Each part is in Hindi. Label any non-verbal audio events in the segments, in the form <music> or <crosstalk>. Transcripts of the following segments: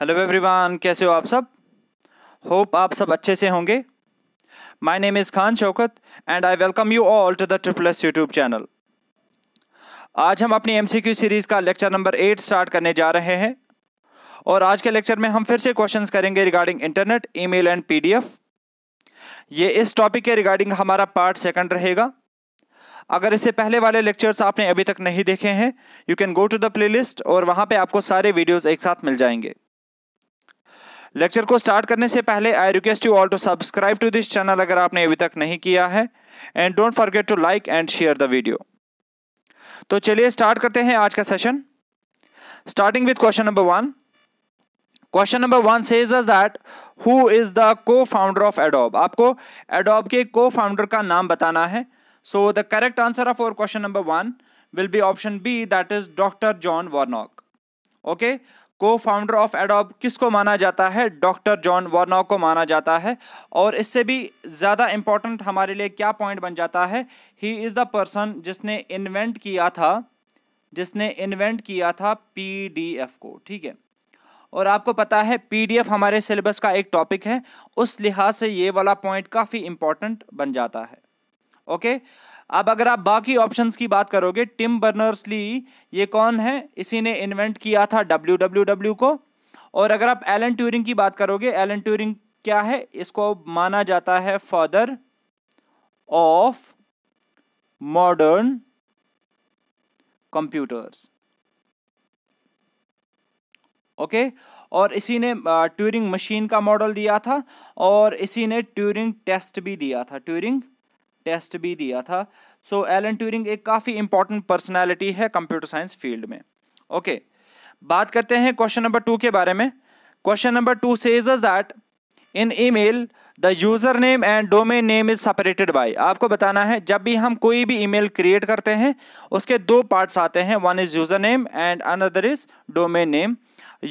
हेलो एवरीवन कैसे हो आप सब होप आप सब अच्छे से होंगे my name is Khan Shaukat and I welcome you all to the triple S YouTube channel आज हम अपनी एमसीक्यू सीरीज़ का लेक्चर नंबर एट स्टार्ट करने जा रहे हैं और आज के लेक्चर में हम फिर से क्वेश्चंस करेंगे regarding internet email and P ये इस टॉपिक के रिगार्डिंग हमारा पार्ट सेकेंड रहेगा अगर इससे पहले वाले लेक्चर्स आपने अभी तक नहीं देखे हैं you can go to the playlist और वहाँ पे आपको सारे वीडियोस एक साथ मिल जाएंगे लेक्चर को स्टार्ट करने से पहले I request you all to subscribe to this channel अगर आपने अभी तक नहीं किया है and don't forget to like and share the video तो चलिए स्टार्ट करते हैं आज का session starting with question number one question number one says us that who is the co founder of Adobe आपको एडोब के को फाउंडर का नाम बताना है so the correct answer of और question number one will be option B that is Dr. John Warnock. Okay, co founder of Adobe किसको माना जाता है डॉक्टर जॉन वार्नाव को माना जाता है और इससे भी ज़्यादा इम्पॉर्टेंट हमारे लिए क्या पॉइंट बन जाता है ही इज़ द पर्सन जिसने इन्वेंट किया था जिसने इन्वेंट किया था पीडीएफ को ठीक है और आपको पता है पीडीएफ हमारे सिलेबस का एक टॉपिक है उस लिहाज से ये वाला पॉइंट काफ़ी इम्पॉर्टेंट बन जाता है ओके okay? अब अगर आप बाकी ऑप्शंस की बात करोगे टिम बर्नर्स ली ये कौन है इसी ने इन्वेंट किया था डब्ल्यू डब्ल्यू डब्ल्यू को और अगर आप एलन ट्यूरिंग की बात करोगे एलन ट्यूरिंग क्या है इसको माना जाता है father of modern computers okay और इसी ने ट्यूरिंग मशीन का मॉडल दिया था और इसी ने ट्यूरिंग टेस्ट भी दिया था ट्यूरिंग टेस्ट भी दिया था सो एलन ट्यूरिंग एक काफ़ी इंपॉर्टेंट पर्सनैलिटी है कंप्यूटर साइंस फील्ड में ओके okay. बात करते हैं क्वेश्चन नंबर टू के बारे में question number two says that in email the user name and domain name is separated by आपको बताना है जब भी हम कोई भी ईमेल क्रिएट करते हैं उसके दो पार्ट्स आते हैं one is user name and another is domain name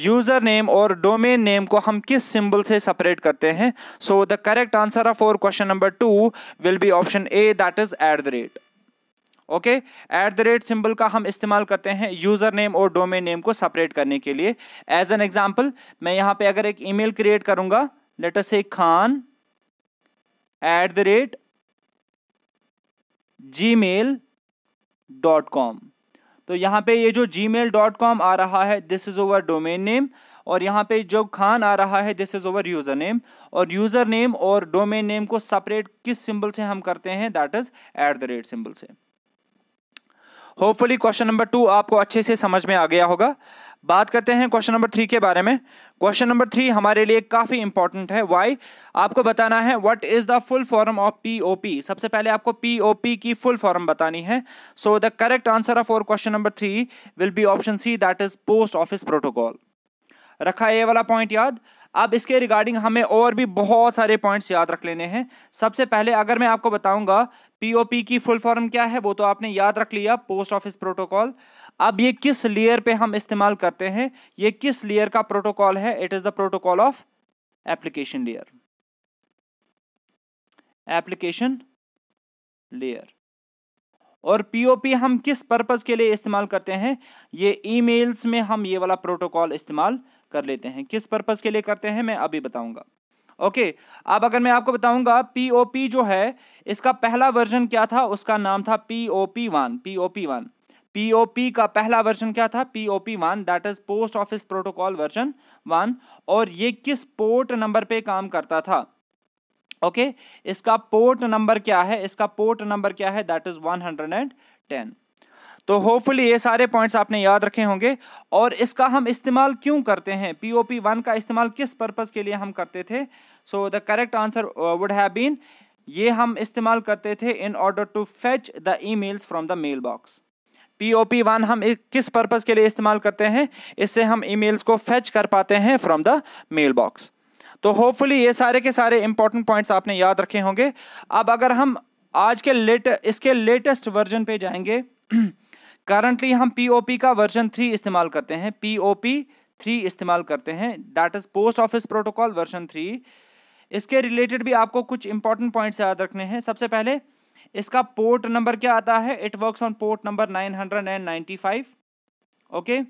user name और डोमेन नेम को हम किस सिंबल से सेपरेट करते हैं so the correct answer of और question number two will be option A that is at the rate okay at the rate symbol का हम इस्तेमाल करते हैं यूजर नेम और डोमेन नेम को सेपरेट करने के लिए एज एन एग्जाम्पल मैं यहां पे अगर एक ईमेल क्रिएट करूंगा लेटर से Khan at the rate G mail dot com तो यहाँ पे ये जो जी आ रहा है this is over domain name और यहाँ पे जो खान आ रहा है this is over user name और यूज़र नेम और डोमेन नेम को सेपरेट किस सिंबल से हम करते हैं that is at the rate symbol से होपफुली क्वेश्चन नंबर टू आपको अच्छे से समझ में आ गया होगा बात करते हैं क्वेश्चन नंबर थ्री के बारे में क्वेश्चन नंबर थ्री हमारे लिए काफ़ी इंपॉर्टेंट है वाई आपको बताना है what is the full form of POP सबसे पहले आपको पीओपी की फुल फॉर्म बतानी है so the correct answer of और question number three will be option C that is post office protocol रखा ये वाला पॉइंट याद अब इसके रिगार्डिंग हमें और भी बहुत सारे पॉइंट्स याद रख लेने हैं सबसे पहले अगर मैं आपको बताऊंगा पीओपी की फुल फॉर्म क्या है वो तो आपने याद रख लिया पोस्ट ऑफिस प्रोटोकॉल अब ये किस लेयर पे हम इस्तेमाल करते हैं ये किस लेयर का प्रोटोकॉल है it is the protocol of application layer application layer और पीओपी हम किस पर्पज के लिए इस्तेमाल करते हैं ये ईमेल्स में हम ये वाला प्रोटोकॉल इस्तेमाल कर लेते हैं किस पर्पज के लिए करते हैं मैं अभी बताऊंगा ओके okay, अब अगर मैं आपको बताऊंगा पीओपी जो है इसका पहला वर्जन क्या था उसका नाम था POP one POP one POP का पहला वर्जन क्या था POP one that is post office protocol version one और ये किस पोर्ट नंबर पे काम करता था ओके okay? इसका पोर्ट नंबर क्या है इसका पोर्ट नंबर क्या है दैट इज टेन तो होपफुली ये सारे पॉइंट्स आपने याद रखे होंगे और इसका हम इस्तेमाल क्यों करते हैं पीओपी वन का इस्तेमाल किस पर्पस के लिए हम करते थे so the correct answer would have been ये हम इस्तेमाल करते थे in order to fetch the emails from the mail box POP one हम किस पर्पज़ के लिए इस्तेमाल करते हैं इससे हम ईमेल्स को फेच कर पाते हैं फ्रॉम द मेल बॉक्स तो होपफुली ये सारे के सारे इंपॉर्टेंट पॉइंट्स आपने याद रखे होंगे अब अगर हम आज के लेट इसके लेटेस्ट वर्जन पे जाएंगे करंटली <clears throat> हम पी का वर्जन थ्री इस्तेमाल करते हैं पी थ्री इस्तेमाल करते हैं that is post office protocol version three इसके रिलेटेड भी आपको कुछ इंपॉर्टेंट पॉइंट्स याद रखने हैं सबसे पहले इसका पोर्ट नंबर क्या आता है it works on port number 995 okay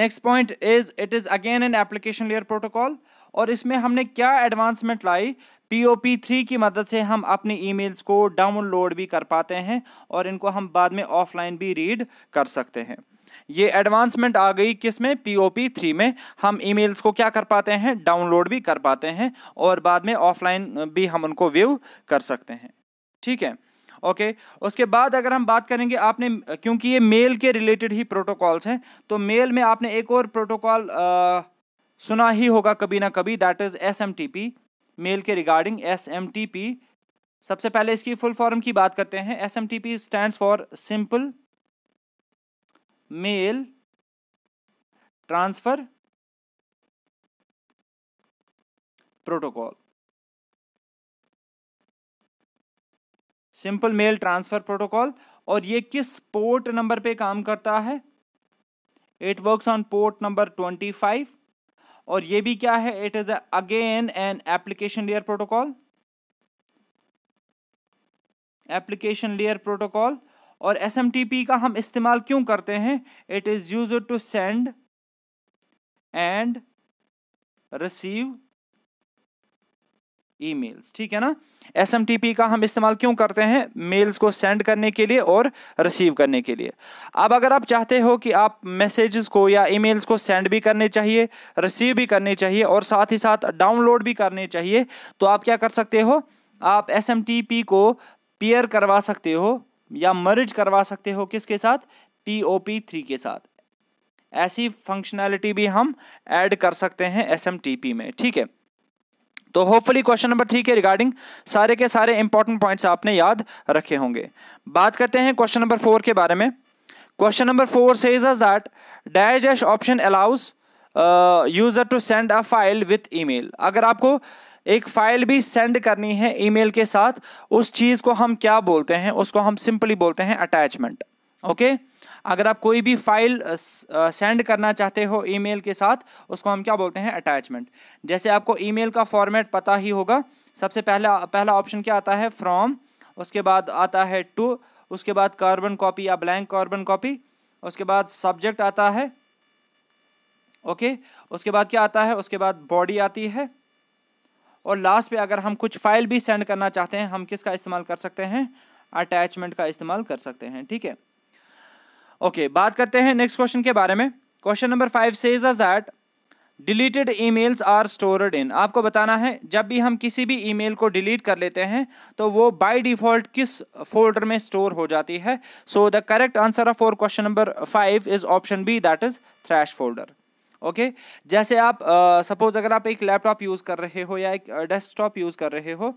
next point is it is again an application layer protocol और इसमें हमने क्या एडवांसमेंट लाई पी थ्री की मदद से हम ई ईमेल्स को डाउनलोड भी कर पाते हैं और इनको हम बाद में ऑफलाइन भी रीड कर सकते हैं ये एडवांसमेंट आ गई किस में पी थ्री में हम ईमेल्स को क्या कर पाते हैं डाउनलोड भी कर पाते हैं और बाद में ऑफलाइन भी हम उनको व्यू कर सकते हैं ठीक है ओके okay. उसके बाद अगर हम बात करेंगे आपने क्योंकि ये मेल के रिलेटेड ही प्रोटोकॉल्स हैं तो मेल में आपने एक और प्रोटोकॉल सुना ही होगा कभी ना कभी दैट इज एस मेल के regarding S M T P सबसे पहले इसकी फुल फॉर्म की बात करते हैं S M T P stand for simple mail transfer protocol simple mail transfer protocol और ये किस पोर्ट नंबर पे काम करता है it works on port number twenty five और ये भी क्या है it is again an application layer protocol application layer protocol और एस का हम इस्तेमाल क्यों करते हैं it is use to send and receive emails ठीक है ना एस का हम इस्तेमाल क्यों करते हैं मेल्स को सेंड करने के लिए और रिसीव करने के लिए अब अगर आप चाहते हो कि आप मैसेजेस को या ईमेल्स को सेंड भी करने चाहिए रिसीव भी करने चाहिए और साथ ही साथ डाउनलोड भी करने चाहिए तो आप क्या कर सकते हो आप एस को पेयर करवा सकते हो या मर्ज करवा सकते हो किसके साथ पी ओ पी थ्री के साथ ऐसी फंक्शनैलिटी भी हम ऐड कर सकते हैं एस में ठीक है तो होपफुली क्वेश्चन नंबर थ्री के रिगार्डिंग सारे के सारे इंपॉर्टेंट पॉइंट्स आपने याद रखे होंगे बात करते हैं क्वेश्चन नंबर फोर के बारे में question number four says is that dash option allows user to send a file with email अगर आपको एक फाइल भी सेंड करनी है ईमेल के साथ उस चीज़ को हम क्या बोलते हैं उसको हम सिंपली बोलते हैं अटैचमेंट ओके okay? अगर आप कोई भी फाइल सेंड करना चाहते हो ईमेल के साथ उसको हम क्या बोलते हैं अटैचमेंट जैसे आपको ईमेल का फॉर्मेट पता ही होगा सबसे पहला पहला ऑप्शन क्या आता है फ्रॉम उसके बाद आता है टू उसके बाद कार्बन कॉपी या ब्लैंक कार्बन कॉपी उसके बाद सब्जेक्ट आता है ओके okay? उसके बाद क्या आता है उसके बाद बॉडी आती है और लास्ट पे अगर हम कुछ फाइल भी सेंड करना चाहते हैं हम किसका इस्तेमाल कर सकते हैं अटैचमेंट का इस्तेमाल कर सकते हैं ठीक है ओके okay, बात करते हैं नेक्स्ट क्वेश्चन के बारे में question number five says us that deleted emails are stored in आपको बताना है जब भी हम किसी भी ईमेल को डिलीट कर लेते हैं तो वो बाय डिफॉल्ट किस फोल्डर में स्टोर हो जाती है so the correct answer of for question number five is option B that is trash folder okay जैसे आप सपोज uh, अगर आप एक लैपटॉप यूज़ कर रहे हो या एक डेस्कटॉप यूज़ कर रहे हो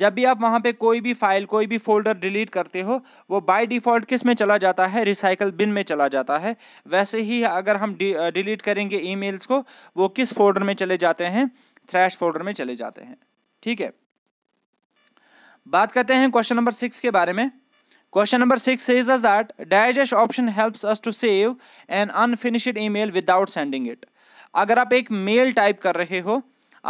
जब भी आप वहाँ पे कोई भी फाइल कोई भी फोल्डर डिलीट करते हो वो बाय डिफ़ॉल्ट किस में चला जाता है रिसाइकल बिन में चला जाता है वैसे ही अगर हम डिलीट करेंगे ईमेल्स को वो किस फोल्डर में चले जाते हैं थ्रैश फोल्डर में चले जाते हैं ठीक है बात करते हैं क्वेश्चन नंबर सिक्स के बारे में question number six is as that digest option helps us to save an unfinished email without sending it अगर आप एक मेल टाइप कर रहे हो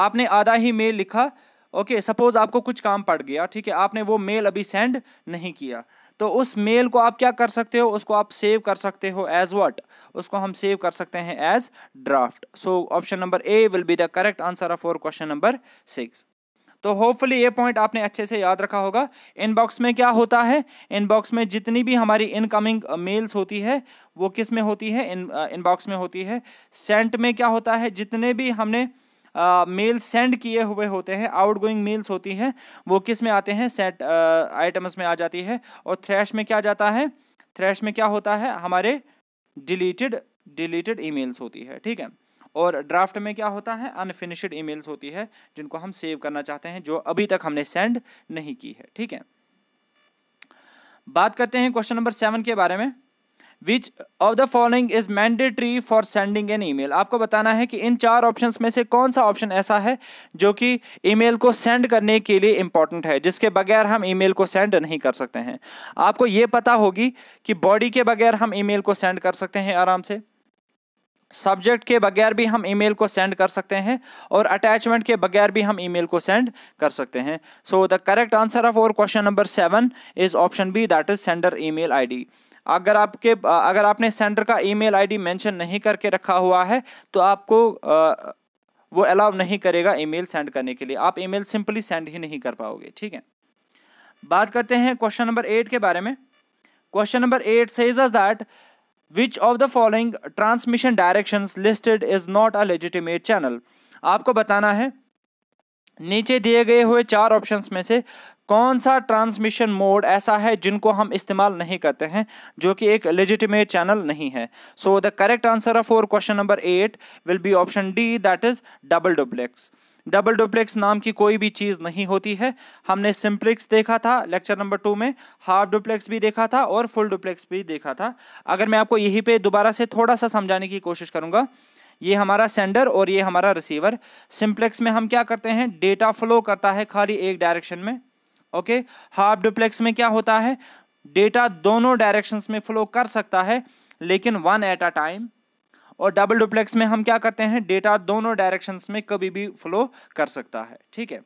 आपने आधा ही मेल लिखा ओके okay, सपोज आपको कुछ काम पड़ गया ठीक है आपने वो मेल अभी सेंड नहीं किया तो उस मेल को आप क्या कर सकते हो उसको आप सेव कर सकते हो एज वट उसको हम सेव कर सकते हैं as draft so option number A will be the correct answer of और क्वेश्चन नंबर सिक्स तो होपफुली ये पॉइंट आपने अच्छे से याद रखा होगा इनबॉक्स में क्या होता है इनबॉक्स में जितनी भी हमारी इनकमिंग मेल्स uh, होती है वो किस में होती है इन इनबॉक्स uh, में होती है सेंट में क्या होता है जितने भी हमने uh, मेल सेंड किए हुए होते हैं आउट गोइंग मेल्स होती हैं वो किस में आते हैं सेट आइटम्स में आ जाती है और थ्रैश में क्या जाता है थ्रैश में क्या होता है हमारे डिलीटेड डिलीटेड ईमेल्स होती है ठीक है और ड्राफ्ट में क्या होता है अनफिनिश्ड ईमेल्स होती है जिनको हम सेव करना चाहते हैं जो अभी तक हमने सेंड नहीं की है ठीक है बात करते हैं क्वेश्चन नंबर सेवन के बारे में which of the following is mandatory for sending an e आपको बताना है कि इन चार ऑप्शन में से कौन सा ऑप्शन ऐसा है जो कि ई को सेंड करने के लिए इंपॉर्टेंट है जिसके बगैर हम ई को सेंड नहीं कर सकते हैं आपको ये पता होगी कि बॉडी के बगैर हम ई को सेंड कर सकते हैं आराम से सब्जेक्ट के बगैर भी हम ईमेल को सेंड कर सकते हैं और अटैचमेंट के बगैर भी हम ईमेल को सेंड कर सकते हैं so the correct answer of और question number seven is option B that is sender email ID अगर आपके अगर आपने सेंडर का ईमेल आईडी मेंशन नहीं करके रखा हुआ है तो आपको आ, वो अलाउ नहीं करेगा ईमेल सेंड करने के लिए आप ईमेल सिंपली सेंड ही नहीं कर पाओगे ठीक है बात करते हैं क्वेश्चन नंबर एट के बारे में question number eight says as that which of the following transmission direction listed is not a legitimate channel आपको बताना है नीचे दिए गए हुए चार ऑप्शंस में से कौन सा ट्रांसमिशन मोड ऐसा है जिनको हम इस्तेमाल नहीं करते हैं जो कि एक लेजिटिमेट चैनल नहीं है so the correct answer of और question number eight will be option D that is double duplex double duplex नाम की कोई भी चीज़ नहीं होती है हमने सिम्प्लेक्स देखा था लेक्चर नंबर टू में हाफ डुप्लेक्स भी देखा था और फुल डुप्लेक्स भी देखा था अगर मैं आपको यहीं पे दोबारा से थोड़ा सा समझाने की कोशिश करूँगा ये हमारा सेंडर और ये हमारा रिसीवर सिम्प्लेक्स में हम क्या करते हैं डेटा फ्लो करता है खाली एक डायरेक्शन में ओके हाफ डुप्लेक्स में क्या होता है डेटा दोनों डायरेक्शंस में फ्लो कर सकता है लेकिन वन एट अ टाइम और डबल डुप्लेक्स में हम क्या करते हैं डेटा दोनों डायरेक्शंस में कभी भी फ्लो कर सकता है ठीक है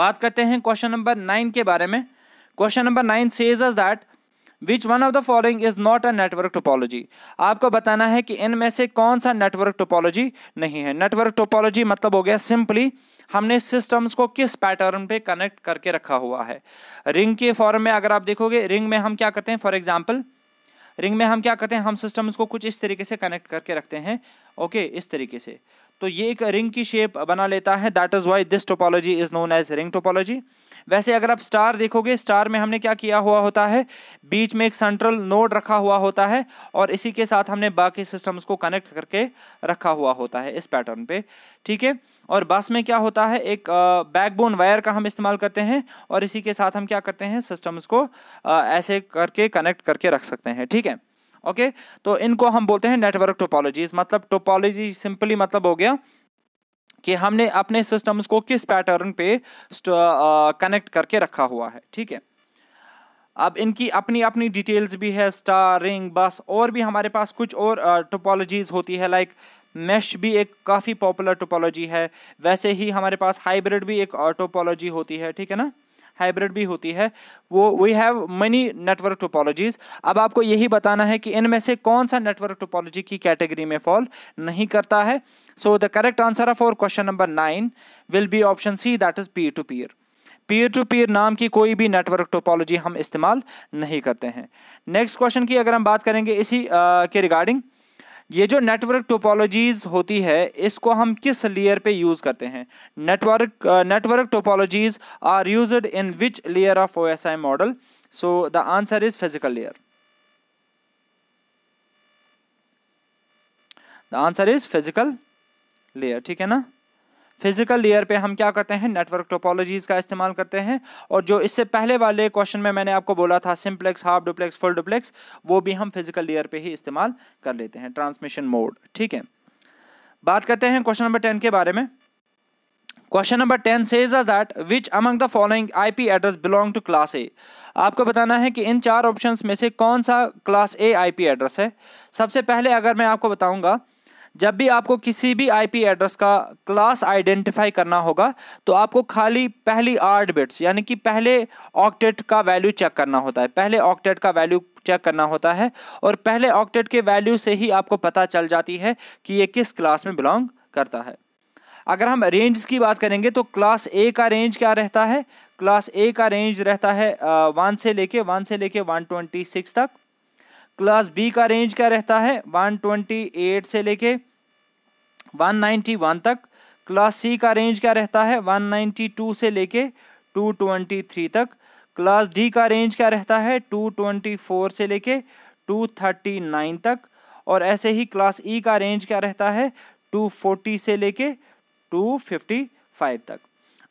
बात करते हैं क्वेश्चन नंबर नाइन के बारे में question number nine says us that which one of the following is not a network topology आपको बताना है कि इनमें से कौन सा नेटवर्क टोपोलॉजी नहीं है नेटवर्क टोपोलॉजी मतलब हो गया सिंपली हमने सिस्टम्स को किस पैटर्न पे कनेक्ट करके रखा हुआ है रिंग के फॉर्म में अगर आप देखोगे रिंग में हम क्या करते हैं फॉर एग्जाम्पल रिंग में हम क्या करते हैं हम सिस्टम्स को कुछ इस तरीके से कनेक्ट करके रखते हैं ओके इस तरीके से तो ये एक रिंग की शेप बना लेता है that is why this topology is known as ring topology वैसे अगर आप स्टार देखोगे स्टार में हमने क्या किया हुआ होता है बीच में एक सेंट्रल नोड रखा हुआ होता है और इसी के साथ हमने बाकी सिस्टम्स को कनेक्ट करके रखा हुआ होता है इस पैटर्न पे ठीक है और बस में क्या होता है एक बैकबोन वायर का हम इस्तेमाल करते हैं और इसी के साथ हम क्या करते हैं सिस्टम्स को आ, ऐसे करके कनेक्ट करके रख सकते हैं ठीक है ओके तो इनको हम बोलते हैं नेटवर्क टोपोलॉजीज मतलब टोपोलॉजी सिंपली मतलब हो गया कि हमने अपने सिस्टम्स को किस पैटर्न पे कनेक्ट करके रखा हुआ है ठीक है अब इनकी अपनी अपनी डिटेल्स भी है स्टार रिंग बस और भी हमारे पास कुछ और टोपोलॉजीज होती है लाइक मैश भी एक काफ़ी पॉपुलर टोपोलॉजी है वैसे ही हमारे पास हाइब्रिड भी एक टोपोलॉजी होती है ठीक है ना हाइब्रिड भी होती है वो we have many network topologies अब आपको यही बताना है कि इनमें से कौन सा नेटवर्क टोपोलॉजी की कैटेगरी में फॉल नहीं करता है so the correct answer of और question number nine will be option C that is peer to peer peer to peer नाम की कोई भी नेटवर्क टोपोलॉजी हम इस्तेमाल नहीं करते हैं नेक्स्ट क्वेश्चन की अगर हम बात करेंगे इसी uh, के रिगार्डिंग ये जो नेटवर्क टोपोलॉजीज होती है इसको हम किस लेयर पे यूज़ करते हैं network network topologies are used in which layer of OSI model so the answer is physical layer the answer is physical layer ठीक है ना फिजिकल लेयर पे हम क्या करते हैं नेटवर्क टोपोलॉजीज का इस्तेमाल करते हैं और जो इससे पहले वाले क्वेश्चन में मैंने आपको बोला था simplex half duplex full duplex वो भी हम फिजिकल लेयर पे ही इस्तेमाल कर लेते हैं ट्रांसमिशन मोड ठीक है बात करते हैं क्वेश्चन नंबर टेन के बारे में question number ten says that which among the following IP address belong to class A आपको बताना है कि इन चार ऑप्शंस में से कौन सा क्लास ए आईपी एड्रेस है सबसे पहले अगर मैं आपको बताऊंगा जब भी आपको किसी भी आईपी एड्रेस का क्लास आइडेंटिफाई करना होगा तो आपको खाली पहली आठ बिट्स यानी कि पहले ऑक्टेट का वैल्यू चेक करना होता है पहले ऑक्टेट का वैल्यू चेक करना होता है और पहले ऑक्टेट के वैल्यू से ही आपको पता चल जाती है कि ये किस क्लास में बिलोंग करता है अगर हम रेंज की बात करेंगे तो क्लास ए का रेंज क्या रहता है क्लास ए का रेंज रहता है वन से लेके वन से लेके वन ट्वेंटी सिक्स तक क्लास बी का रेंज क्या रहता है 128 से लेके 191 तक क्लास सी का रेंज क्या रहता है 192 से लेके 223 तक क्लास डी का रेंज क्या रहता है 224 से लेके 239 तक और ऐसे ही क्लास ई e का रेंज क्या रहता है 240 से लेके 255 तक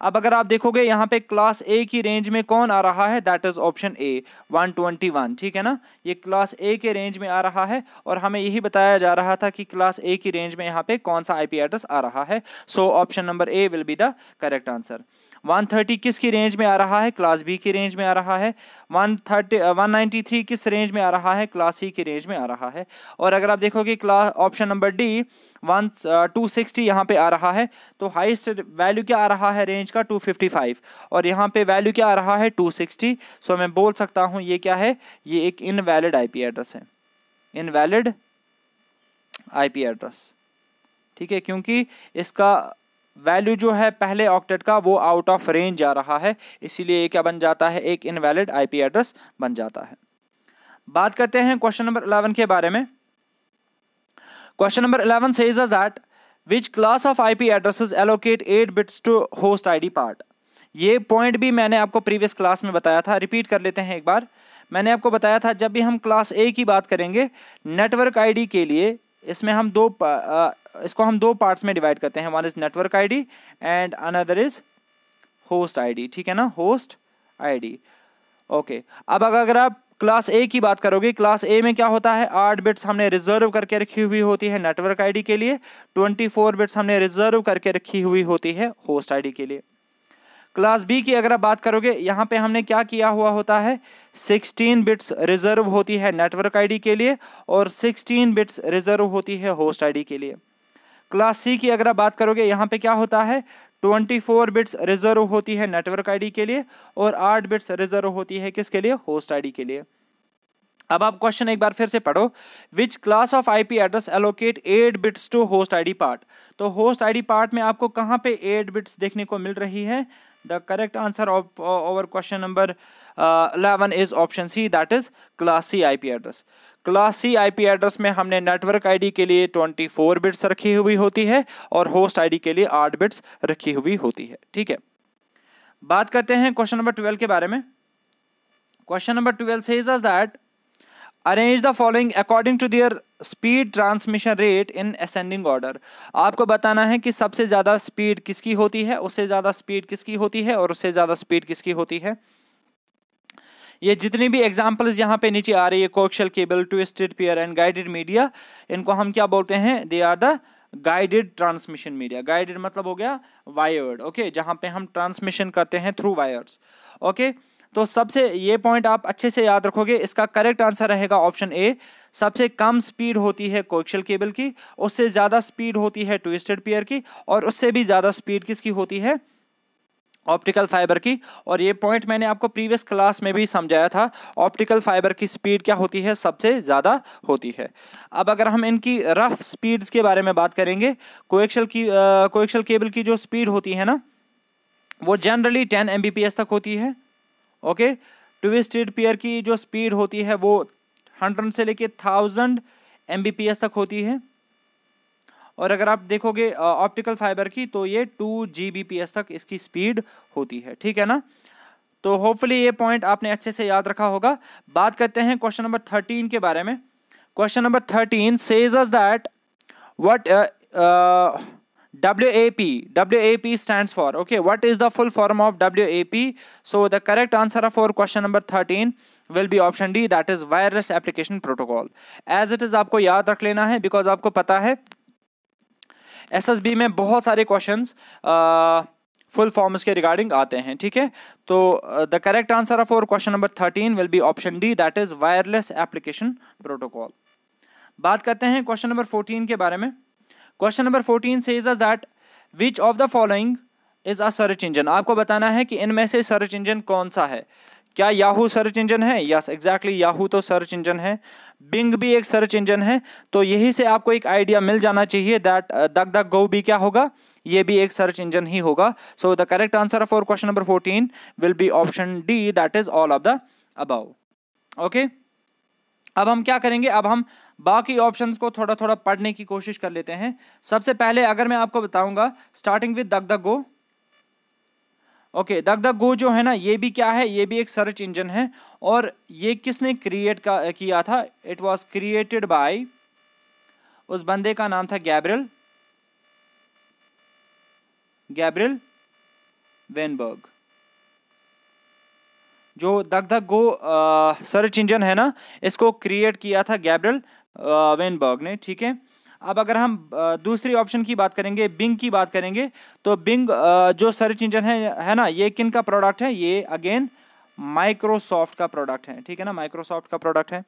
अब अगर आप देखोगे यहाँ पे क्लास ए की रेंज में कौन आ रहा है दैट इज ऑप्शन ए 121 ठीक है ना ये क्लास ए के रेंज में आ रहा है और हमें यही बताया जा रहा था कि क्लास ए की रेंज में यहाँ पे कौन सा आईपी एड्रेस आ रहा है so option number A will be the correct answer 130 किस की रेंज में आ रहा है क्लास बी की रेंज में आ रहा है 130 193 uh, किस रेंज में आ रहा है क्लास सी की रेंज में आ रहा है और अगर आप देखोगे class option number D one two sixty यहाँ पे आ रहा है तो हाइस्ट वैल्यू क्या आ रहा है रेंज का टू फिफ्टी फाइव और यहाँ पे वैल्यू क्या आ रहा है टू सिक्सटी सो मैं बोल सकता हूँ ये क्या है ये एक इनवैलिड आईपी एड्रेस है इनवैलिड आईपी एड्रेस ठीक है क्योंकि इसका वैल्यू जो है पहले ऑक्टेट का वो आउट ऑफ रेंज जा रहा है इसीलिए ये क्या बन जाता है एक इनवैलिड आईपी एड्रेस बन जाता है बात करते हैं क्वेश्चन नंबर अलेवन के बारे में Question number 11 says us that which class of IP addresses allocate 8 bits to host ID part? ये पॉइंट भी मैंने आपको प्रीवियस क्लास में बताया था रिपीट कर लेते हैं एक बार मैंने आपको बताया था जब भी हम क्लास ए की बात करेंगे नेटवर्क आईडी के लिए इसमें हम दो इसको हम दो पार्ट्स में डिवाइड करते हैं one is network ID and another is host ID ठीक है ना होस्ट आईडी ओके अब अगर आप क्लास ए की बात करोगे क्लास ए में क्या होता है आठ बिट्स हमने रिजर्व करके रखी हुई होती है नेटवर्क आईडी के लिए ट्वेंटी फोर बिट्स हमने रिजर्व करके रखी हुई होती है होस्ट आईडी के लिए क्लास बी की अगर आप बात करोगे यहाँ पे हमने क्या किया हुआ होता है सिक्सटीन बिट्स रिजर्व होती है नेटवर्क आई के लिए और सिक्सटीन बिट्स रिजर्व होती है होस्ट आई के लिए क्लास सी की अगर आप बात करोगे यहाँ पे क्या होता है 24 बिट्स रिजर्व होती है नेटवर्क आईडी के लिए और 8 बिट्स रिजर्व होती है किसके लिए होस्ट आईडी के लिए अब आप क्वेश्चन एक बार फिर से पढ़ो which class of IP address allocate 8 bits to host ID part तो होस्ट आईडी पार्ट में आपको कहाँ पे 8 बिट्स देखने को मिल रही है the correct answer of our question number number is 11 C that is class C I P address class C IP address में हमने नेटवर्क आईडी के लिए 24 बिट्स रखी हुई होती है और होस्ट आईडी के लिए 8 बिट्स रखी हुई होती है ठीक है बात करते हैं क्वेश्चन नंबर 12 के बारे में question number 12 says is that arrange the following according to their speed transmission rate in ascending order आपको बताना है कि सबसे ज़्यादा स्पीड किसकी होती है उससे ज़्यादा स्पीड किसकी होती है और उससे ज़्यादा स्पीड किसकी होती है ये जितनी भी एग्जाम्पल्स यहाँ पे नीचे आ रही है coaxial cable twisted pair and guided media इनको हम क्या बोलते हैं they are the guided transmission media guided मतलब हो गया वायर्ड ओके जहाँ पे हम ट्रांसमिशन करते हैं थ्रू वायर्स ओके तो सबसे ये पॉइंट आप अच्छे से याद रखोगे इसका करेक्ट आंसर रहेगा ऑप्शन ए सबसे कम स्पीड होती है कोक्शल केबल की उससे ज़्यादा स्पीड होती है ट्विस्टेड पेयर की और उससे भी ज़्यादा स्पीड किसकी होती है ऑप्टिकल फाइबर की और ये पॉइंट मैंने आपको प्रीवियस क्लास में भी समझाया था ऑप्टिकल फाइबर की स्पीड क्या होती है सबसे ज़्यादा होती है अब अगर हम इनकी रफ स्पीड्स के बारे में बात करेंगे कोएक्शल की कोएक्शल केबल की जो स्पीड होती है ना वो जनरली टेन एम तक होती है ओके ट्विस्टेड पेयर की जो स्पीड होती है वो हंड्रेड से लेके थाउजेंड एम तक होती है और अगर आप देखोगे ऑप्टिकल फाइबर की तो ये टू जी तक इसकी स्पीड होती है ठीक है ना तो होपफुली ये पॉइंट आपने अच्छे से याद रखा होगा बात करते हैं क्वेश्चन नंबर थर्टीन के बारे में question number thirteen says as that what W A P W A P stand for okay what is the full form of W A P so the correct answer of for question number thirteen will be option D that is wireless application protocol as it is आपको याद रख लेना है बिकॉज आपको पता है एसएसबी में बहुत सारे क्वेश्चंस फुल फॉर्म्स के रिगार्डिंग आते हैं ठीक है तो द करेक्ट आंसर ऑफ और question number thirteen will be option D that is wireless application protocol बात करते हैं क्वेश्चन नंबर फोर्टीन के बारे में question number fourteen says is that which of the following is a search engine आपको बताना है कि इनमें से सर्च इंजन कौन सा है क्या याहू सर्च इंजन है यस एग्जैक्टली याहू तो सर्च इंजन है बिंग भी एक सर्च इंजन है तो यही से आपको एक आइडिया मिल जाना चाहिए दैट दग दग गो भी क्या होगा ये भी एक सर्च इंजन ही होगा so the correct answer for question number fourteen will be option D that is all of the above okay अब हम क्या करेंगे अब हम बाकी ऑप्शंस को थोड़ा थोड़ा पढ़ने की कोशिश कर लेते हैं सबसे पहले अगर मैं आपको बताऊंगा स्टार्टिंग विद दग दग गो ओके दग दग गो जो है ना ये भी क्या है ये भी एक सर्च इंजन है और ये किसने क्रिएट किया था इट वॉज क्रिएटेड बाई उस बंदे का नाम था गैब्रियल गैब्रियल वेनबर्ग जो दग दग गो सर्च इंजन है ना इसको क्रिएट किया था गैब्रियल वेनबर्ग ने ठीक है अब अगर हम दूसरी ऑप्शन की बात करेंगे बिंग की बात करेंगे तो बिंग जो सर्च इंजन है है ना ये किन का प्रोडक्ट है ये अगेन माइक्रोसॉफ्ट का प्रोडक्ट है ठीक है ना माइक्रोसॉफ्ट का प्रोडक्ट है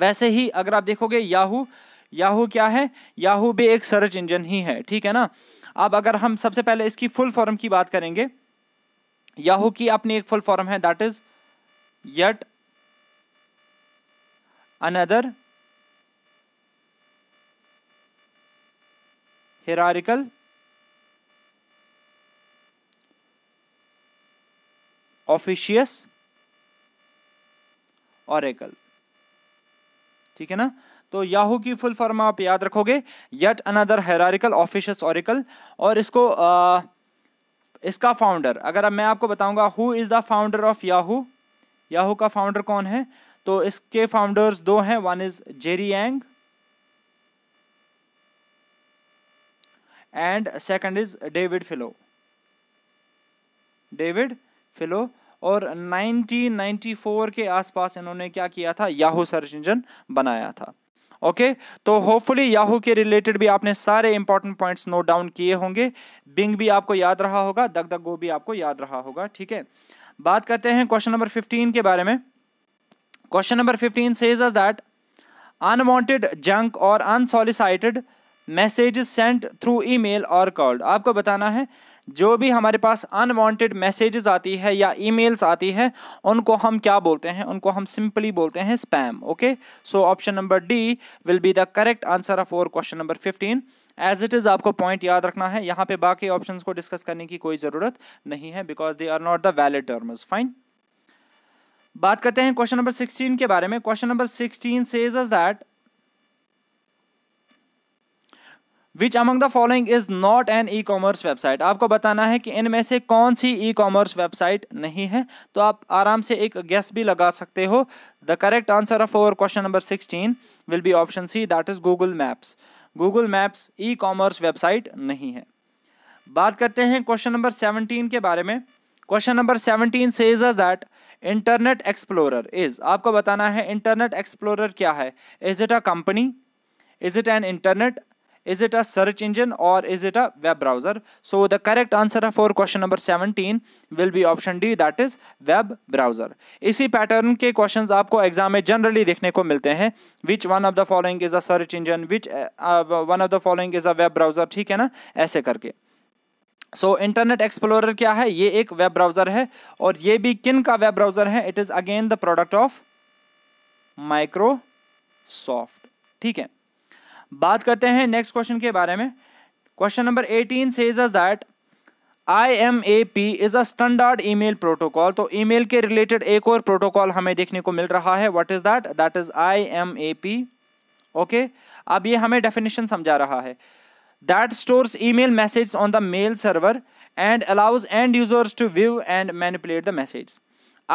वैसे ही अगर आप देखोगे याहू याहू क्या है याहू भी एक सर्च इंजन ही है ठीक है ना अब अगर हम सबसे पहले इसकी फुल फॉर्म की बात करेंगे याहू की अपनी एक फुल फॉर्म है that is yet another hierarchical officious oracle ठीक है ना तो याहू की फुल फॉर्म आप याद रखोगे yet another hierarchical officious oracle और इसको आ, इसका फाउंडर अगर अब मैं आपको बताऊंगा who is the founder of Yahoo Yahoo का फाउंडर कौन है तो इसके फाउंडर्स दो हैं one is Jerry Yang and second is David Filo David Filo और 1994 के आसपास इन्होंने क्या किया था याहू सर्च इंजन बनाया था ओके okay? तो होपफुली याहू के रिलेटेड भी आपने सारे इंपॉर्टेंट पॉइंट्स नोट डाउन किए होंगे बिंग भी आपको याद रहा होगा दग दग गो भी आपको याद रहा होगा ठीक है बात करते हैं क्वेश्चन नंबर 15 के बारे में question number 15 says us that unwanted junk or unsolicited message sent through email are called आपको बताना है जो भी हमारे पास अनवांटेड मैसेजेस आती है या ईमेल्स आती है उनको हम क्या बोलते हैं उनको हम सिंपली बोलते हैं spam okay so option number D will be the correct answer of और question number fifteen as it is आपको पॉइंट याद रखना है यहाँ पे बाकी ऑप्शंस को डिस्कस करने की कोई ज़रूरत नहीं है because they are not the valid terms fine बात करते हैं क्वेश्चन नंबर सिक्सटीन के बारे में question number sixteen says that which among the following is not an e commerce website आपको बताना है कि इनमें से कौन सी ई कॉमर्स वेबसाइट नहीं है तो आप आराम से एक गैस भी लगा सकते हो the correct answer of our question number sixteen will be option C that is Google Maps Google Maps e commerce website नहीं है बात करते हैं क्वेश्चन नंबर सेवनटीन के बारे में question number seventeen says that Internet Explorer is आपको बताना है इंटरनेट एक्सप्लोरर क्या है is it a company is it an internet is it a search engine or is it a web browser so the correct answer for question number seventeen will be option D that is web browser इसी पैटर्न के क्वेश्चन आपको एग्जाम में जनरली देखने को मिलते हैं which one of the following is a search engine which one of the following is a web browser ठीक है ना ऐसे करके सो इंटरनेट एक्सप्लोरर क्या है ये एक वेब ब्राउजर है और ये भी किन का वेब ब्राउजर है it is again the product of Microsoft ठीक है बात करते हैं नेक्स्ट क्वेश्चन के बारे में question number eighteen says us that I M A P is a standard email protocol तो ईमेल के रिलेटेड एक और प्रोटोकॉल हमें देखने को मिल रहा है what is that that is I M A P okay अब ये हमें डेफिनेशन समझा रहा है that stores email message on the mail server and allows and users to view and manipulate the message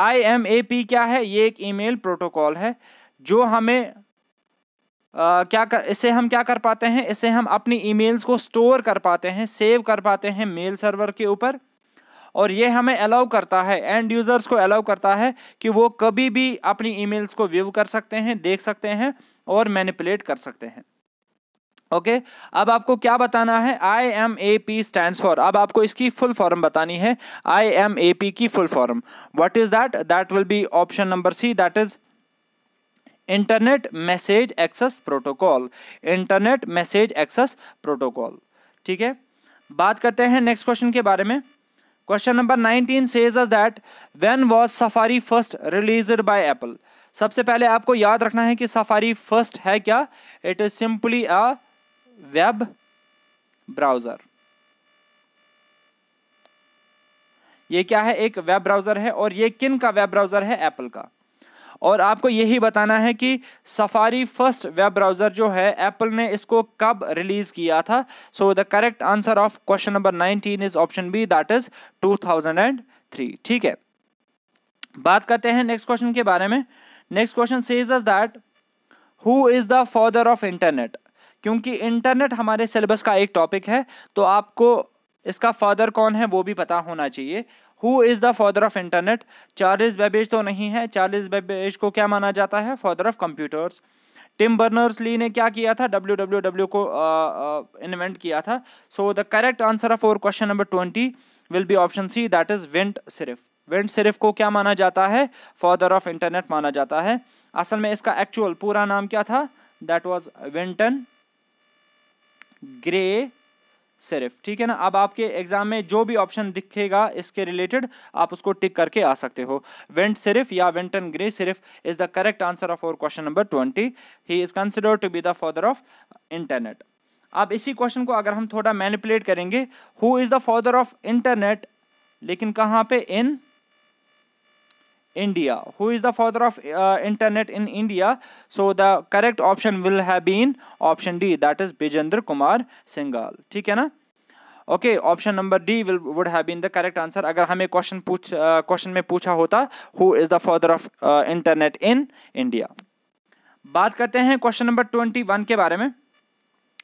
I M A P क्या है ये एक ईमेल प्रोटोकॉल है जो हमें आ, क्या कर इसे हम क्या कर पाते हैं इसे हम अपनी ईमेल्स को स्टोर कर पाते हैं सेव कर पाते हैं मेल सर्वर के ऊपर और ये हमें अलाउ करता है एंड यूज़र्स को अलाउ करता है कि वो कभी भी अपनी ईमेल्स को व्यू कर सकते हैं देख सकते हैं और मैनिपुलेट कर सकते हैं ओके okay, अब आपको क्या बताना है I M A P stand for अब आपको इसकी फुल फॉर्म बतानी है आई एम ए पी की full form what is that that will be option number C that is internet message access protocol internet message access protocol ठीक है बात करते हैं नेक्स्ट क्वेश्चन के बारे में question number 19 says that when was Safari first released by Apple सबसे पहले आपको याद रखना है कि सफारी फर्स्ट है क्या it is simply a web browser ये क्या है एक वेब ब्राउजर है और ये किन का वेब ब्राउजर है एप्पल का और आपको यही बताना है कि सफारी फर्स्ट वेब ब्राउज़र जो है एप्पल ने इसको कब रिलीज़ किया था so the correct answer of question number nineteen is option B that is two thousand and three ठीक है बात करते हैं नेक्स्ट क्वेश्चन के बारे में next question says is that who is the father of internet क्योंकि इंटरनेट हमारे सिलेबस का एक टॉपिक है तो आपको इसका फादर कौन है वो भी पता होना चाहिए who is the father of internet Charles Babbage तो नहीं है चार्ल्स बेबेज को क्या माना जाता है father of computers Tim Berners Lee ने क्या किया था डब्ल्यू डब्ल्यू डब्ल्यू को इन्वेंट किया था so the correct answer of और question number twenty will be option C that is Vint Cerf Vint सिर्फ को क्या माना जाता है फादर ऑफ इंटरनेट माना जाता है असल में इसका एक्चुअल पूरा नाम क्या था दैट वॉज विंटन ग्रे सिर्फ ठीक है ना अब आपके एग्जाम में जो भी ऑप्शन दिखेगा इसके रिलेटेड आप उसको टिक करके आ सकते हो वेंट सिर्फ या Vint and Gray Cerf is the correct answer of और question number twenty he is considered to be the father of internet अब इसी क्वेश्चन को अगर हम थोड़ा मैनिपुलेट करेंगे who is the father of internet लेकिन कहाँ पे इन India. Who is the father of uh, internet in India? So the correct option will have been option D. That is Bijendra Kumar Singhal. ठीक है ना? Okay option number D will would have been the correct answer अगर हमें क्वेश्चन पूछ क्वेश्चन uh, में पूछा होता who is the father of internet in India बात करते हैं क्वेश्चन नंबर ट्वेंटी वन के बारे में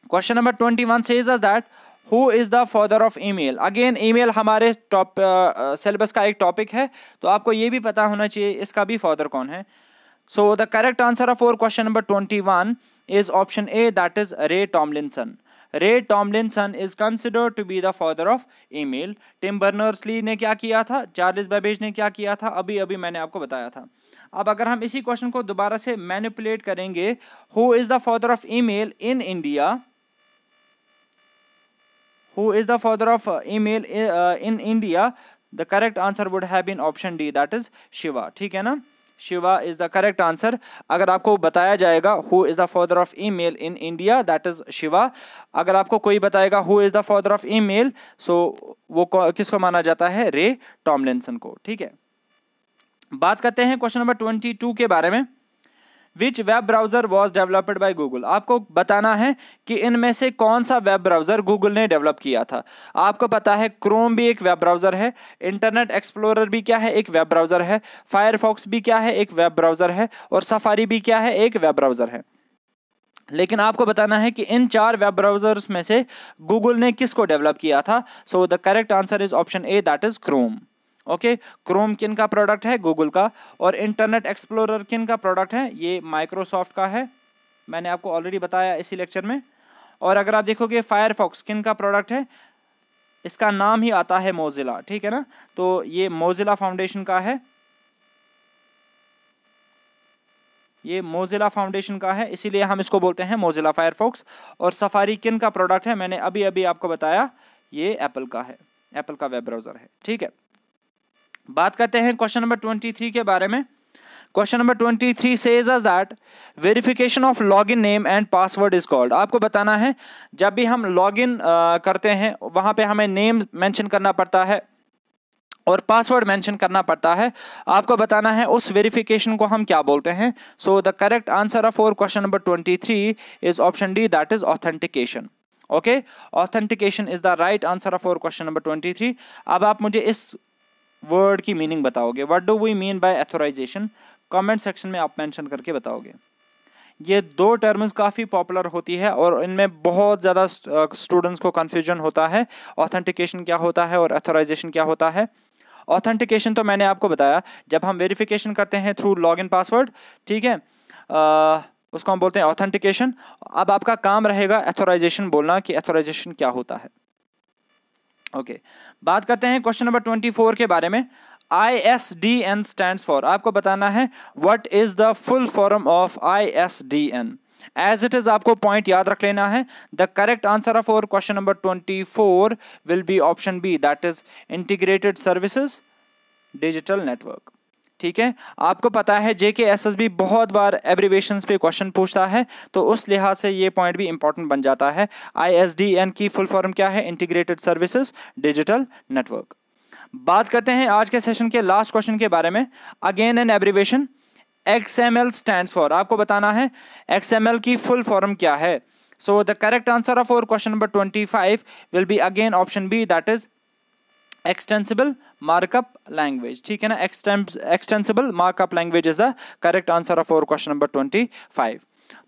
question number twenty one says that who is the father of email again email हमारे टॉप सिलेबस uh, uh, का एक टॉपिक है तो आपको ये भी पता होना चाहिए इसका भी फादर कौन है so the correct answer of और question number twenty one is option A that is Ray Tomlinson Ray Tomlinson is considered to be the father of email Tim Berners Lee ने क्या किया था चार्लिस बेबेज ने क्या किया था अभी अभी मैंने आपको बताया था अब अगर हम इसी क्वेश्चन को दोबारा से मैनिपुलेट करेंगे who is the father of email in India who is the father of uh, email uh, in India, the correct answer would have been option D, that is Shiva. ठीक है ना? Shiva is the correct answer अगर आपको बताया जाएगा who is the father of email in India that is Shiva अगर आपको कोई बताएगा who is the father of email so वो किसको माना जाता है रे टॉमलिनसन को ठीक है बात करते हैं क्वेश्चन नंबर ट्वेंटी टू के बारे में which web browser was developed by Google आपको बताना है कि इनमें से कौन सा वेब ब्राउजर गूगल ने डेवलप किया था आपको पता है क्रोम भी एक वेब ब्राउजर है इंटरनेट एक्सप्लोरर भी क्या है एक वेब ब्राउजर है फायरफॉक्स भी क्या है एक वेब ब्राउजर है और सफारी भी क्या है एक वेब ब्राउजर है लेकिन आपको बताना है कि इन चार वेब ब्राउजर्स में से गूगल ने किसको डेवलप किया था so the correct answer is option A that is Chrome okay Chrome किन का प्रोडक्ट है गूगल का और इंटरनेट एक्सप्लोरर किन का प्रोडक्ट है ये माइक्रोसॉफ्ट का है मैंने आपको ऑलरेडी बताया इसी लेक्चर में और अगर आप देखोगे फायरफॉक्स किन का प्रोडक्ट है इसका नाम ही आता है मोजिला ठीक है ना तो ये मोजिला फाउंडेशन का है ये मोजिला फाउंडेशन का है इसीलिए हम इसको बोलते हैं मोजिला फायरफॉक्स और सफारी किन का प्रोडक्ट है मैंने अभी अभी आपको बताया ये एप्पल का है एप्पल का वेब ब्राउज़र है ठीक है बात करते हैं क्वेश्चन नंबर ट्वेंटी थ्री के बारे में question number twenty three says as that verification of log in name and password is called आपको बताना है जब भी हम लॉग इन करते हैं वहाँ पे हमें नेम मेंशन करना पड़ता है और पासवर्ड मेंशन करना पड़ता है आपको बताना है उस वेरिफिकेशन को हम क्या बोलते हैं so the correct answer of और question number twenty three is option D that is authentication okay authentication is the right answer of और क्वेश्चन नंबर ट्वेंटी थ्री अब आप मुझे इस वर्ड की मीनिंग बताओगे what do we mean by authorization comment section में आप मैंशन करके बताओगे ये दो टर्म्स काफ़ी पॉपुलर होती है और इनमें बहुत ज़्यादा स्टूडेंट्स को कन्फ्यूजन होता है ऑथेंटिकेशन क्या होता है और एथोराइजेशन क्या होता है ऑथेंटिकेशन तो मैंने आपको बताया जब हम वेरिफिकेशन करते हैं थ्रू लॉग इन पासवर्ड ठीक है आ, उसको हम बोलते हैं ऑथेंटिकेशन अब आपका काम रहेगा एथोराइजेशन बोलना कि एथोराइजेशन क्या होता है ओके बात करते हैं क्वेश्चन नंबर ट्वेंटी फोर के बारे में I S D N stand for आपको बताना है what is the full form of I S D N as it is आपको पॉइंट याद रख लेना है द करेक्ट आंसर ऑफ और question number twenty four will be option B that is integrated services digital network ठीक है आपको पता है जेके एस एस बी बहुत बार एब्रीवेशन पे क्वेश्चन पूछता है तो उस लिहाज से ये पॉइंट भी इंपॉर्टेंट बन जाता है आई एस डी एन की फुल फॉर्म क्या है इंटीग्रेटेड सर्विसेज डिजिटल नेटवर्क बात करते हैं आज के सेशन के लास्ट क्वेश्चन के बारे में again an abbreviation X M L stand for आपको बताना है एक्स एम एल की फुल फॉर्म क्या है so the correct answer of और question number twenty five will be again option B that is extensible markup language ठीक है ना extensible markup language is the correct answer of और क्वेश्चन नंबर ट्वेंटी फाइव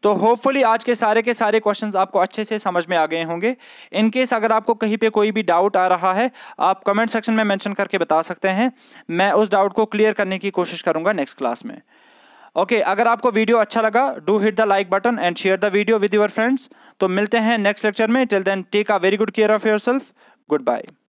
तो होपफुली आज के सारे के सारे क्वेश्चंस आपको अच्छे से समझ में आ गए होंगे इन केस अगर आपको कहीं पे कोई भी डाउट आ रहा है आप कमेंट सेक्शन में मेंशन करके बता सकते हैं मैं उस डाउट को क्लियर करने की कोशिश करूंगा नेक्स्ट क्लास में ओके okay, अगर आपको वीडियो अच्छा लगा do hit the like button and share the video with your friends तो मिलते हैं नेक्स्ट लेक्चर में till then take a very good care of yourself good bye